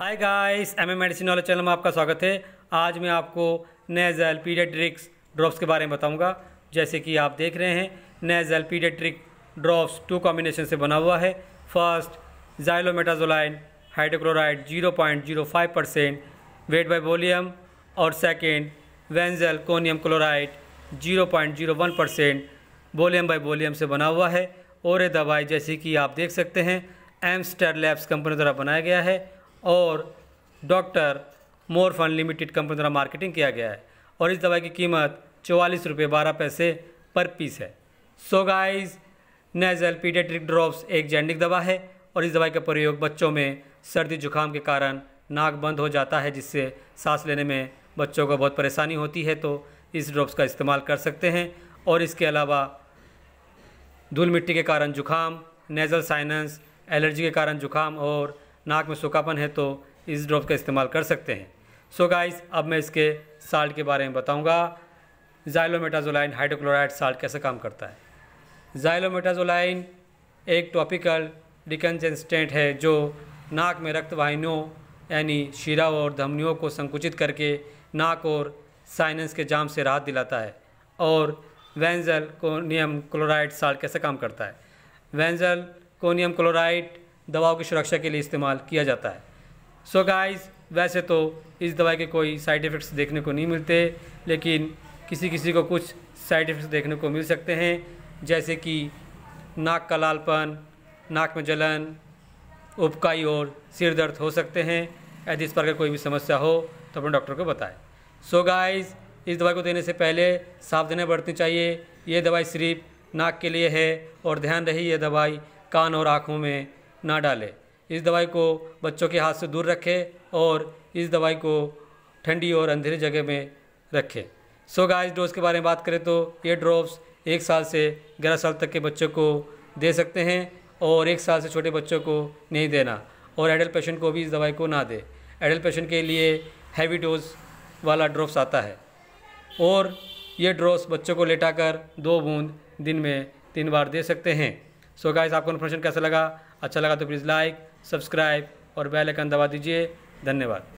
हाय guys M M medicine वाले channel में आपका स्वागत है आज मैं आपको नेजल पीडियाट्रिक्स ड्रॉप्स के बारे में बताऊंगा जैसे कि आप देख रहे हैं nasal paediatric drops two combination से बना हुआ है first xylometazoline hydrochloride 0.05 percent weight by volume और second benzalkonium chloride one percent volume by volume से बना हुआ है और ये दवाई जैसे कि आप देख सकते हैं एम्स्टर लैब्स कंपनी द्वारा बनाया गया है और डॉक्टर मोरफन लिमिटेड कंपनी द्वारा मार्केटिंग किया गया है और इस दवाई की कीमत चौवालीस रुपये बारह पैसे पर पीस है so guys nasal paediatric drops एक जेंडिक दवा है और इस दवाई का प्रयोग बच्चों में सर्दी जुकाम के कारण नाक बंद हो जाता है जिससे सांस लेने में बच्चों को बहुत परेशानी होती है तो इस ड्रॉप्स का इस्तेमाल कर सकते हैं और इसके अलावा धूल मिट्टी के कारण जुकाम नेज़ल साइनस एलर्जी के कारण जुकाम और नाक में सूखापन है तो इस ड्रॉप का इस्तेमाल कर सकते हैं सो so गाइस अब मैं इसके साल्ट के बारे में बताऊंगा जाइलोमेटाजोलाइन हाइड्रोक्लोराइड साल्ट कैसे काम करता है जाइलोमेटाजोलाइन एक टॉपिकल डिकनजेंस्टेंट है जो नाक में रक्तवाहिनियों यानी शीरा और धमनियों को संकुचित करके नाक और साइनस के जाम से राहत दिलाता है और वेंजल कोनियम क्लोराइड साल्ट कैसे काम करता है वेंजल कोनियम क्लोराइड दवाओं की सुरक्षा के लिए इस्तेमाल किया जाता है सो so गाइस वैसे तो इस दवाई के कोई साइड इफ़ेक्ट्स देखने को नहीं मिलते लेकिन किसी किसी को कुछ साइड इफ़ेक्ट्स देखने को मिल सकते हैं जैसे कि नाक का लालपन नाक में जलन उपकाई और सिर दर्द हो सकते हैं यदि इस प्रकार कोई भी समस्या हो तो अपने डॉक्टर को बताएं सो so गाइस इस दवाई को देने से पहले सावधानियाँ बरतनी चाहिए ये दवाई सिर्फ नाक के लिए है और ध्यान रही ये दवाई कान और आँखों में ना डालें इस दवाई को बच्चों के हाथ से दूर रखें और इस दवाई को ठंडी और अंधेरी जगह में रखें सो गाइस डोज के बारे में बात करें तो ये ड्रॉप्स एक साल से ग्यारह साल तक के बच्चों को दे सकते हैं और एक साल से छोटे बच्चों को नहीं देना और एडल्ट पेशेंट को भी इस दवाई को ना दे एडल्ट पेशेंट के लिए हैवी डोज वाला ड्रॉप्स आता है और ये ड्रॉप्स बच्चों को लेटाकर दो बूंद दिन में तीन बार दे सकते हैं सो so गाइस आपको इन्फॉर्मेशन कैसा लगा अच्छा लगा तो प्लीज़ लाइक सब्सक्राइब और बेल आइकन दबा दीजिए धन्यवाद